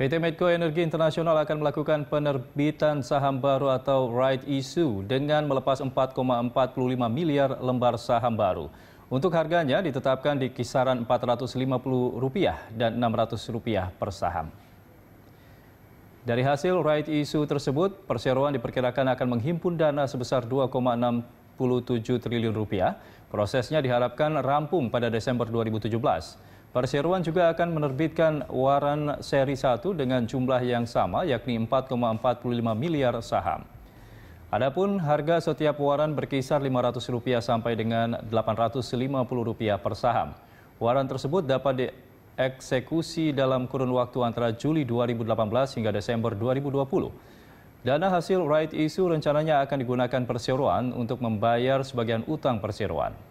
PT Medco Energi Internasional akan melakukan penerbitan saham baru atau right issue dengan melepas 4,45 miliar lembar saham baru. Untuk harganya ditetapkan di kisaran Rp450 dan Rp600 per saham. Dari hasil right issue tersebut, perseroan diperkirakan akan menghimpun dana sebesar 2,67 triliun rupiah. Prosesnya diharapkan rampung pada Desember 2017. Perseroan juga akan menerbitkan waran seri 1 dengan jumlah yang sama yakni 4,45 miliar saham. Adapun harga setiap waran berkisar Rp500 sampai dengan Rp850 per saham. Waran tersebut dapat dieksekusi dalam kurun waktu antara Juli 2018 hingga Desember 2020. Dana hasil right issue rencananya akan digunakan perseroan untuk membayar sebagian utang perseroan.